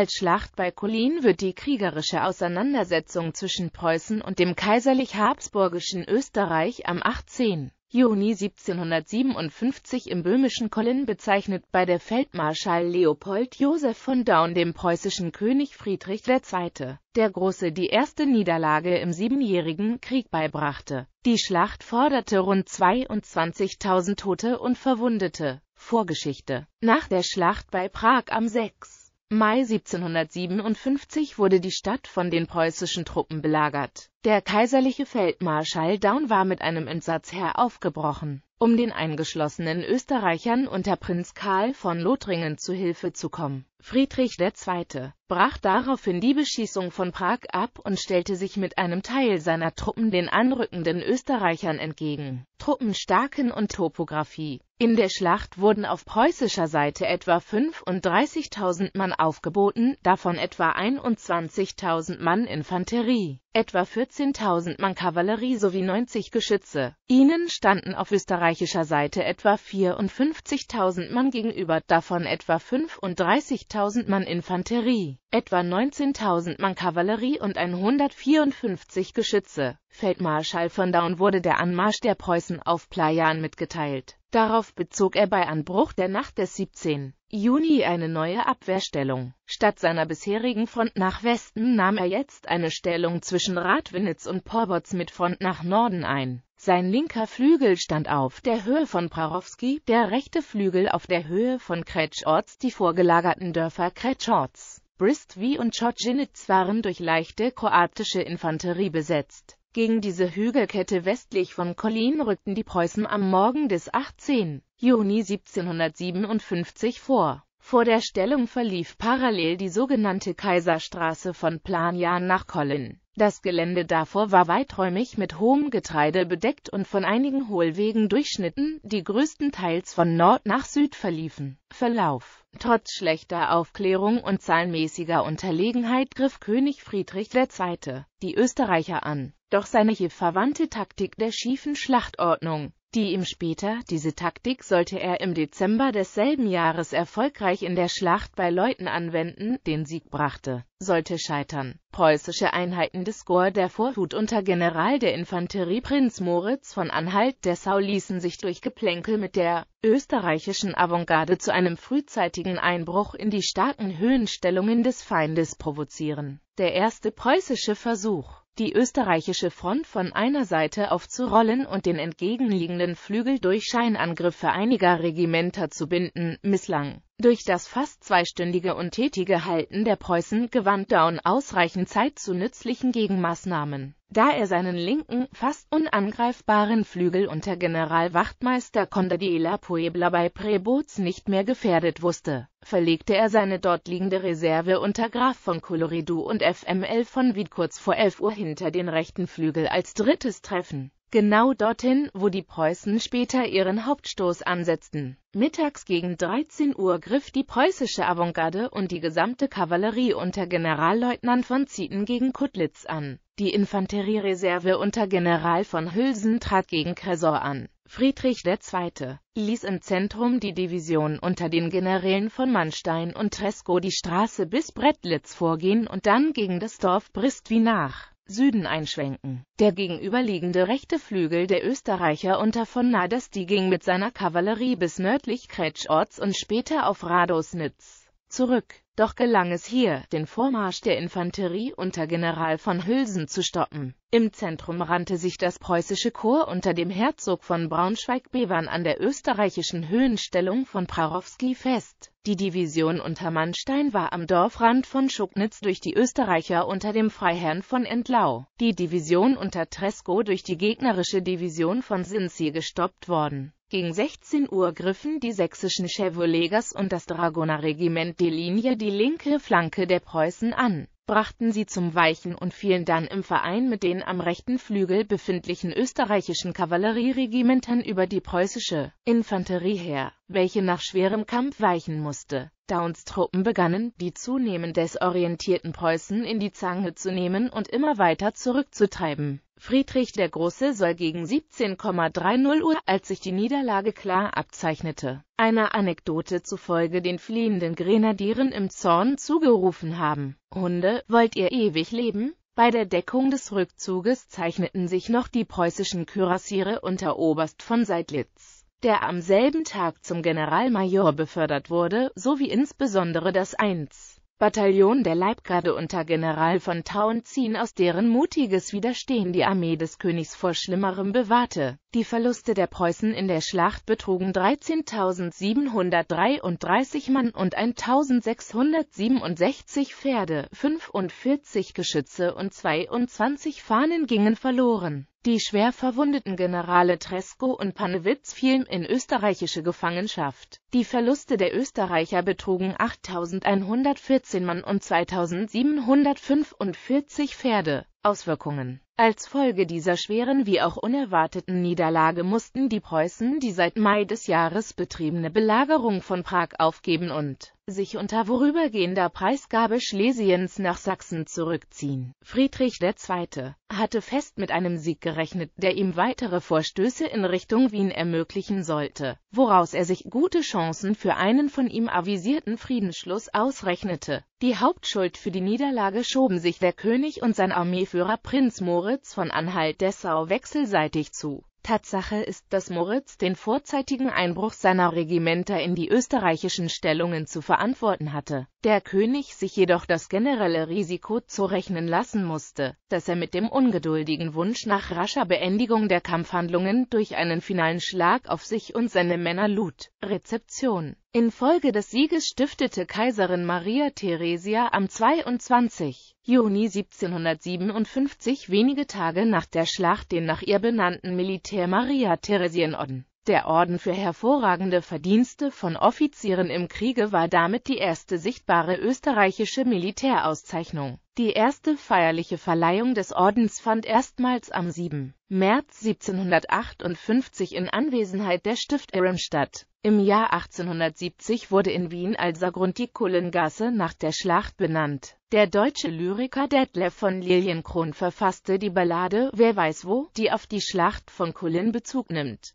Als Schlacht bei Kolin wird die kriegerische Auseinandersetzung zwischen Preußen und dem kaiserlich-habsburgischen Österreich am 18. Juni 1757 im böhmischen Kollin bezeichnet bei der Feldmarschall Leopold Joseph von Daun dem preußischen König Friedrich II., der Große die erste Niederlage im Siebenjährigen Krieg beibrachte. Die Schlacht forderte rund 22.000 Tote und Verwundete. Vorgeschichte Nach der Schlacht bei Prag am 6. Mai 1757 wurde die Stadt von den preußischen Truppen belagert. Der kaiserliche Feldmarschall Daun war mit einem Entsatzheer aufgebrochen um den eingeschlossenen Österreichern unter Prinz Karl von Lothringen zu Hilfe zu kommen. Friedrich II. brach daraufhin die Beschießung von Prag ab und stellte sich mit einem Teil seiner Truppen den anrückenden Österreichern entgegen. Truppenstärken und Topographie In der Schlacht wurden auf preußischer Seite etwa 35.000 Mann aufgeboten, davon etwa 21.000 Mann Infanterie etwa 14.000 Mann Kavallerie sowie 90 Geschütze. Ihnen standen auf österreichischer Seite etwa 54.000 Mann gegenüber, davon etwa 35.000 Mann Infanterie, etwa 19.000 Mann Kavallerie und 154 Geschütze. Feldmarschall von Daun wurde der Anmarsch der Preußen auf Plajan mitgeteilt. Darauf bezog er bei Anbruch der Nacht des 17. Juni eine neue Abwehrstellung. Statt seiner bisherigen Front nach Westen nahm er jetzt eine Stellung zwischen Radwinitz und Porbots mit Front nach Norden ein. Sein linker Flügel stand auf der Höhe von Prarowski, der rechte Flügel auf der Höhe von Kretschorz. Die vorgelagerten Dörfer Kretschorz, Bristvi und Czotschinitz waren durch leichte kroatische Infanterie besetzt. Gegen diese Hügelkette westlich von Collin rückten die Preußen am Morgen des 18. Juni 1757 vor. Vor der Stellung verlief parallel die sogenannte Kaiserstraße von Planjan nach Collin. Das Gelände davor war weiträumig mit hohem Getreide bedeckt und von einigen Hohlwegen durchschnitten, die größtenteils von Nord nach Süd verliefen. Verlauf Trotz schlechter Aufklärung und zahlenmäßiger Unterlegenheit griff König Friedrich II. die Österreicher an. Doch seine hier verwandte Taktik der schiefen Schlachtordnung die ihm später, diese Taktik sollte er im Dezember desselben Jahres erfolgreich in der Schlacht bei Leuten anwenden, den Sieg brachte, sollte scheitern. Preußische Einheiten des Korps der Vorhut unter General der Infanterie Prinz Moritz von Anhalt-Dessau ließen sich durch Geplänkel mit der österreichischen Avantgarde zu einem frühzeitigen Einbruch in die starken Höhenstellungen des Feindes provozieren. Der erste preußische Versuch die österreichische Front von einer Seite aufzurollen und den entgegenliegenden Flügel durch Scheinangriffe einiger Regimenter zu binden, misslang. Durch das fast zweistündige und tätige Halten der Preußen gewann Daun ausreichend Zeit zu nützlichen Gegenmaßnahmen da er seinen linken, fast unangreifbaren Flügel unter Generalwachtmeister Conde de la Puebla bei Preboz nicht mehr gefährdet wusste, verlegte er seine dort liegende Reserve unter Graf von Coloridou und FML von Wied kurz vor 11 Uhr hinter den rechten Flügel als drittes Treffen. Genau dorthin, wo die Preußen später ihren Hauptstoß ansetzten. Mittags gegen 13 Uhr griff die preußische Avantgarde und die gesamte Kavallerie unter Generalleutnant von Zieten gegen Kutlitz an. Die Infanteriereserve unter General von Hülsen trat gegen Kressor an. Friedrich II. ließ im Zentrum die Division unter den Generälen von Mannstein und Tresco die Straße bis Brettlitz vorgehen und dann gegen das Dorf Bristwi nach. Süden einschwenken. Der gegenüberliegende rechte Flügel der Österreicher unter von Nardesti ging mit seiner Kavallerie bis nördlich Kretschorts und später auf Radosnitz zurück. Doch gelang es hier, den Vormarsch der Infanterie unter General von Hülsen zu stoppen. Im Zentrum rannte sich das preußische Korps unter dem Herzog von Braunschweig-Bevern an der österreichischen Höhenstellung von Prarowski fest. Die Division unter Mannstein war am Dorfrand von Schucknitz durch die Österreicher unter dem Freiherrn von Entlau, die Division unter Tresco durch die gegnerische Division von Sinzi gestoppt worden. Gegen 16 Uhr griffen die sächsischen Chevrolegers und das Dragonerregiment die Linie die linke Flanke der Preußen an, brachten sie zum Weichen und fielen dann im Verein mit den am rechten Flügel befindlichen österreichischen Kavallerieregimentern über die preußische Infanterie her, welche nach schwerem Kampf weichen musste. Downs Truppen begannen, die zunehmend desorientierten Preußen in die Zange zu nehmen und immer weiter zurückzutreiben. Friedrich der Große soll gegen 17,30 Uhr, als sich die Niederlage klar abzeichnete, einer Anekdote zufolge den fliehenden Grenadieren im Zorn zugerufen haben, »Hunde, wollt ihr ewig leben?« Bei der Deckung des Rückzuges zeichneten sich noch die preußischen Kürassiere unter Oberst von Seidlitz, der am selben Tag zum Generalmajor befördert wurde, sowie insbesondere das 1. Bataillon der Leibgarde unter General von Tauentzien aus deren mutiges Widerstehen die Armee des Königs vor Schlimmerem bewahrte. Die Verluste der Preußen in der Schlacht betrugen 13.733 Mann und 1.667 Pferde, 45 Geschütze und 22 Fahnen gingen verloren die schwer verwundeten Generale Tresco und Panewitz fielen in österreichische Gefangenschaft. Die Verluste der Österreicher betrugen 8.114 Mann und 2.745 Pferde. Auswirkungen Als Folge dieser schweren wie auch unerwarteten Niederlage mussten die Preußen die seit Mai des Jahres betriebene Belagerung von Prag aufgeben und sich unter vorübergehender Preisgabe Schlesiens nach Sachsen zurückziehen. Friedrich II. hatte fest mit einem Sieg gerechnet, der ihm weitere Vorstöße in Richtung Wien ermöglichen sollte, woraus er sich gute Chancen für einen von ihm avisierten Friedensschluss ausrechnete. Die Hauptschuld für die Niederlage schoben sich der König und sein Armeeführer Prinz Moritz von Anhalt-Dessau wechselseitig zu. Tatsache ist, dass Moritz den vorzeitigen Einbruch seiner Regimenter in die österreichischen Stellungen zu verantworten hatte. Der König sich jedoch das generelle Risiko zurechnen lassen musste, dass er mit dem ungeduldigen Wunsch nach rascher Beendigung der Kampfhandlungen durch einen finalen Schlag auf sich und seine Männer lud. Rezeption Infolge des Sieges stiftete Kaiserin Maria Theresia am 22. Juni 1757 wenige Tage nach der Schlacht den nach ihr benannten Militär Maria Theresien-Orden. Der Orden für hervorragende Verdienste von Offizieren im Kriege war damit die erste sichtbare österreichische Militärauszeichnung. Die erste feierliche Verleihung des Ordens fand erstmals am 7. März 1758 in Anwesenheit der Stift Stifterin statt im Jahr 1870 wurde in Wien Alsergrund die Kullengasse nach der Schlacht benannt. Der deutsche Lyriker Detlef von Lilienkron verfasste die Ballade Wer weiß wo, die auf die Schlacht von Kulin Bezug nimmt